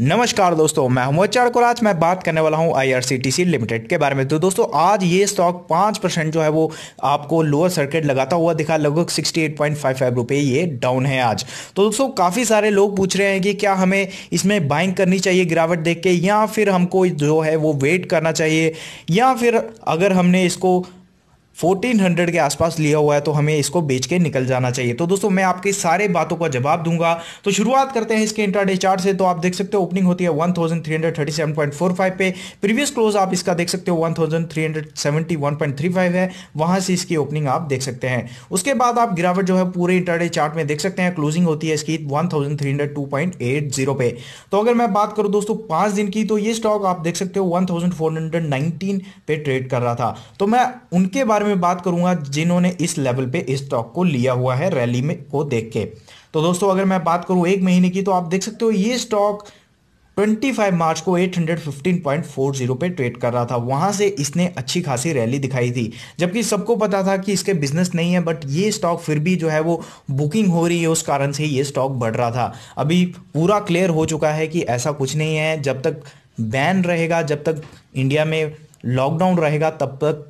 नमस्कार दोस्तों मैं हूं चार को आज मैं बात करने वाला हूं आईआरसीटीसी लिमिटेड के बारे में तो दोस्तों आज ये स्टॉक पाँच परसेंट जो है वो आपको लोअर सर्किट लगाता हुआ दिखा लगभग sixty eight point five five रुपये ये डाउन है आज तो दोस्तों काफ़ी सारे लोग पूछ रहे हैं कि क्या हमें इसमें बाइंग करनी चाहिए गिरावट देख के या फिर हमको जो है वो वेट करना चाहिए या फिर अगर हमने इसको फोर्टीन हंड्रेड के आसपास लिया हुआ है तो हमें इसको बेच के निकल जाना चाहिए तो दोस्तों मैं आपकी सारे बातों का जवाब दूंगा तो शुरुआत करते हैं इसके इंटरडे चार्ट से तो आप देख सकते हो ओपनिंग होती है 1337.45 पे प्रीवियस क्लोज आप इसका देख सकते हो 1371.35 है वहां से इसकी ओपनिंग आप देख सकते हैं उसके बाद आप गिरावट जो है पूरे इंटरडे चार्ट में देख सकते हैं क्लोजिंग होती है इसकी जीरो पे तो अगर मैं बात करूँ दोस्तों पांच दिन की तो ये स्टॉक आप देख सकते हो नाइनटीन पे ट्रेड कर रहा था तो मैं उनके बारे बारे में बात करूंगा जिन्होंने इस लेवल पे स्टॉक को लिया हुआ है रैली में को देख के तो दोस्तों अगर मैं बात करूं एक महीने की तो आप देख सकते हो ये स्टॉक 25 मार्च को 815.40 पे ट्रेड कर रहा था वहां से इसने अच्छी खासी रैली दिखाई थी जबकि सबको पता था कि इसके बिजनेस नहीं है बट ये स्टॉक फिर भी जो है वो बुकिंग हो रही है उस कारण से ये स्टॉक बढ़ रहा था अभी पूरा क्लियर हो चुका है कि ऐसा कुछ नहीं है जब तक बैन रहेगा जब तक इंडिया में लॉकडाउन रहेगा तब तक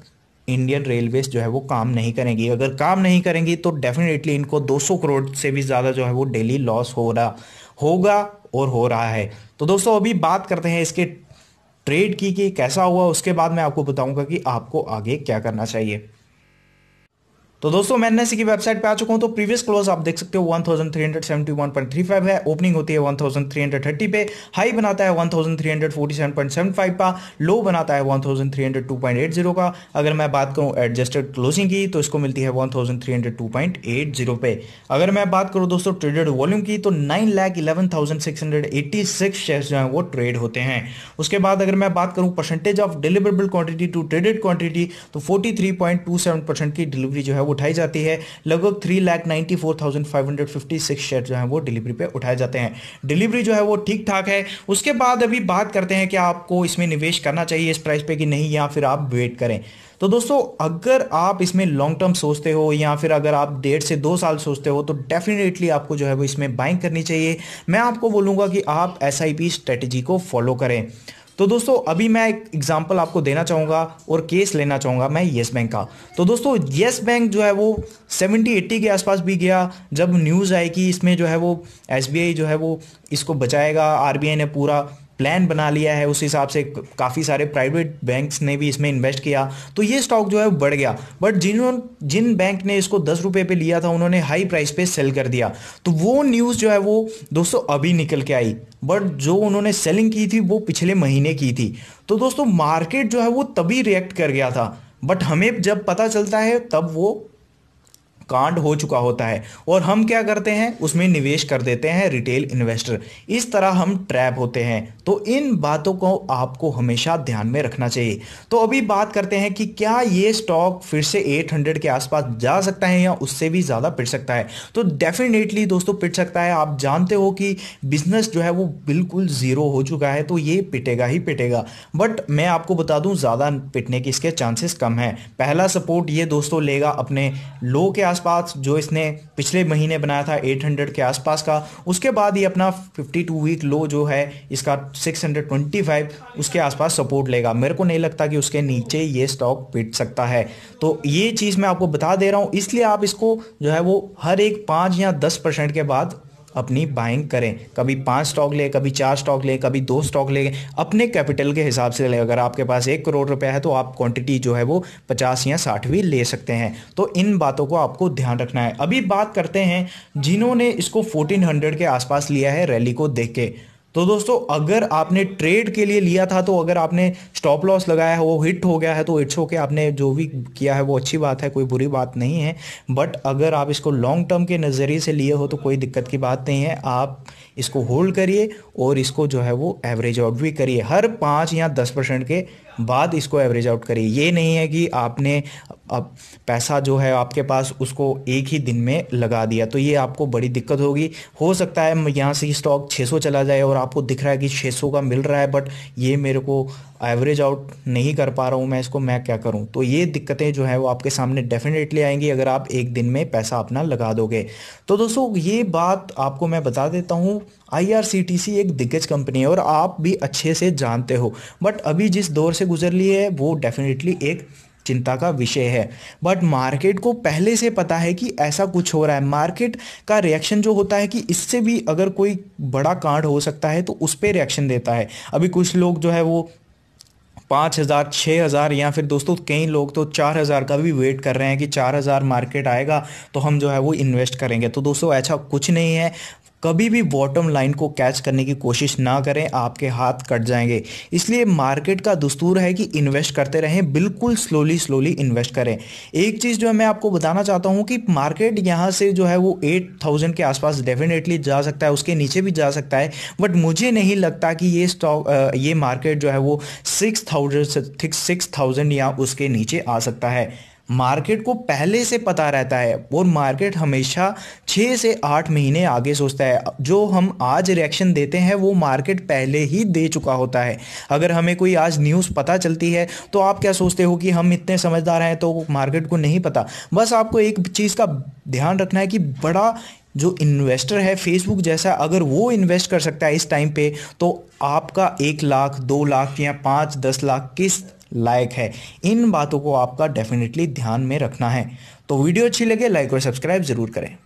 इंडियन रेलवेज जो है वो काम नहीं करेंगी अगर काम नहीं करेंगी तो डेफिनेटली इनको 200 करोड़ से भी ज़्यादा जो है वो डेली लॉस हो रहा होगा और हो रहा है तो दोस्तों अभी बात करते हैं इसके ट्रेड की कि कैसा हुआ उसके बाद मैं आपको बताऊंगा कि आपको आगे क्या करना चाहिए तो दोस्तों मैं एनएससी की वेबसाइट पे आ चुका हूँ तो प्रीवियस क्लोज आप देख सकते हो 1371.35 है ओपनिंग होती है 1330 पे हाई बनाता है 1347.75 का लो बनाता है 1302.80 का अगर मैं बात करूँ एडजस्टेड क्लोजिंग की तो इसको मिलती है 1302.80 पे अगर मैं बात करूँ दोस्तों ट्रेडेड वॉल्यूम की तो nine lakh eleven thousand six hundred eighty six share जो है वो ट्रेड होते हैं उसके बाद अगर मैं बात करूँ percentage of deliverable quantity to traded quantity तो सेवन परसेंट की डिलीवरी जो है वो उठाई जाती है लगभग three lakh ninety four thousand five hundred fifty six share जो है वो डिलीवरी पे उठाए जाते हैं डिलीवरी जो है वो ठीक ठाक है उसके बाद अभी बात करते हैं कि आपको इसमें निवेश करना चाहिए इस प्राइस पे कि नहीं या फिर आप वेट करें तो दोस्तों अगर आप इसमें लॉन्ग टर्म सोचते हो या फिर अगर आप डेढ़ से दो साल सोचते हो तो डेफिनेटली आपको जो है वो इसमें बाइंग करनी चाहिए मैं आपको बोलूंगा कि आप एस आई पी स्ट्रेटेजी को फॉलो करें तो दोस्तों अभी मैं एक एग्जाम्पल आपको देना चाहूँगा और केस लेना चाहूँगा मैं येस बैंक का तो दोस्तों येस बैंक जो है वो सेवेंटी एट्टी के आसपास भी गया जब न्यूज़ आई कि इसमें जो है वो एस जो है वो इसको बचाएगा आर ने पूरा प्लान बना लिया है उस हिसाब से काफ़ी सारे प्राइवेट बैंक्स ने भी इसमें इन्वेस्ट किया तो ये स्टॉक जो है बढ़ गया बट जिन जिन बैंक ने इसको दस रुपये पर लिया था उन्होंने हाई प्राइस पे सेल कर दिया तो वो न्यूज़ जो है वो दोस्तों अभी निकल के आई बट जो उन्होंने सेलिंग की थी वो पिछले महीने की थी तो दोस्तों मार्केट जो है वो तभी रिएक्ट कर गया था बट हमें जब पता चलता है तब वो कांड हो चुका होता है और हम क्या करते हैं उसमें निवेश कर देते हैं रिटेल इन्वेस्टर इस तरह हम ट्रैप होते हैं तो इन बातों को आपको हमेशा ध्यान में रखना चाहिए तो अभी बात करते हैं कि क्या ये स्टॉक फिर से 800 के आसपास जा सकता है या उससे भी ज़्यादा पिट सकता है तो डेफिनेटली दोस्तों पिट सकता है आप जानते हो कि बिजनेस जो है वो बिल्कुल ज़ीरो हो चुका है तो ये पिटेगा ही पिटेगा बट मैं आपको बता दूँ ज़्यादा पिटने के इसके चांसेस कम है पहला सपोर्ट ये दोस्तों लेगा अपने लो के आसपास जो इसने पिछले महीने बनाया था 800 के आसपास का उसके बाद ये अपना 52 वीक लो जो है इसका 625 उसके आसपास सपोर्ट लेगा मेरे को नहीं लगता कि उसके नीचे ये स्टॉक पिट सकता है तो ये चीज़ मैं आपको बता दे रहा हूँ इसलिए आप इसको जो है वो हर एक पाँच या दस परसेंट के बाद अपनी बाइंग करें कभी पाँच स्टॉक लें कभी चार स्टॉक लें कभी दो स्टॉक लें अपने कैपिटल के हिसाब से लें अगर आपके पास एक करोड़ रुपया है तो आप क्वांटिटी जो है वो पचास या साठ भी ले सकते हैं तो इन बातों को आपको ध्यान रखना है अभी बात करते हैं जिन्होंने इसको फोर्टीन के आसपास लिया है रैली को देख के तो दोस्तों अगर आपने ट्रेड के लिए लिया था तो अगर आपने स्टॉप लॉस लगाया है वो हिट हो गया है तो इट्स ओके आपने जो भी किया है वो अच्छी बात है कोई बुरी बात नहीं है बट अगर आप इसको लॉन्ग टर्म के नज़रिए से लिए हो तो कोई दिक्कत की बात नहीं है आप इसको होल्ड करिए और इसको जो है वो एवरेज आउट भी करिए हर पाँच या दस परसेंट के बाद इसको एवरेज आउट करिए ये नहीं है कि आपने अब पैसा जो है आपके पास उसको एक ही दिन में लगा दिया तो ये आपको बड़ी दिक्कत होगी हो सकता है यहाँ से स्टॉक 600 चला जाए और आपको दिख रहा है कि 600 का मिल रहा है बट ये मेरे को एवरेज आउट नहीं कर पा रहा हूँ मैं इसको मैं क्या करूँ तो ये दिक्कतें जो है वो आपके सामने डेफिनेटली आएंगी अगर आप एक दिन में पैसा अपना लगा दोगे तो दोस्तों ये बात आपको मैं बता देता हूँ आई एक दिग्गज कंपनी है और आप भी अच्छे से जानते हो बट अभी जिस दौर से गुजर रही है वो डेफिनेटली एक चिंता का विषय है बट मार्केट को पहले से पता है कि ऐसा कुछ हो रहा है मार्केट का रिएक्शन जो होता है कि इससे भी अगर कोई बड़ा कांड हो सकता है तो उस पर रिएक्शन देता है अभी कुछ लोग जो है वो पाँच हज़ार छः हज़ार या फिर दोस्तों कई लोग तो चार हज़ार का भी वेट कर रहे हैं कि चार हज़ार मार्केट आएगा तो हम जो है वो इन्वेस्ट करेंगे तो दोस्तों ऐसा कुछ नहीं है कभी भी बॉटम लाइन को कैच करने की कोशिश ना करें आपके हाथ कट जाएंगे इसलिए मार्केट का दस्तूर है कि इन्वेस्ट करते रहें बिल्कुल स्लोली स्लोली इन्वेस्ट करें एक चीज़ जो है मैं आपको बताना चाहता हूँ कि मार्केट यहाँ से जो है वो एट थाउजेंड के आसपास डेफिनेटली जा सकता है उसके नीचे भी जा सकता है बट मुझे नहीं लगता कि ये स्टॉक ये मार्केट जो है वो सिक्स थाउजेंड सिक्स थाउजेंड या उसके नीचे आ सकता है मार्केट को पहले से पता रहता है और मार्केट हमेशा छः से आठ महीने आगे सोचता है जो हम आज रिएक्शन देते हैं वो मार्केट पहले ही दे चुका होता है अगर हमें कोई आज न्यूज़ पता चलती है तो आप क्या सोचते हो कि हम इतने समझदार हैं तो मार्केट को नहीं पता बस आपको एक चीज़ का ध्यान रखना है कि बड़ा जो इन्वेस्टर है फेसबुक जैसा अगर वो इन्वेस्ट कर सकता है इस टाइम पे तो आपका एक लाख दो लाख या पाँच दस लाख किस लायक है इन बातों को आपका डेफिनेटली ध्यान में रखना है तो वीडियो अच्छी लगे लाइक और सब्सक्राइब ज़रूर करें